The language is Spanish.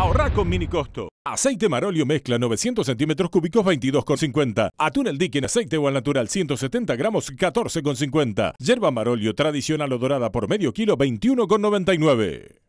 Ahorrar con mini costo. Aceite Marolio mezcla 900 centímetros cúbicos 22,50. Atún el dique en aceite o al natural 170 gramos 14,50. hierba Marolio tradicional o dorada por medio kilo 21,99.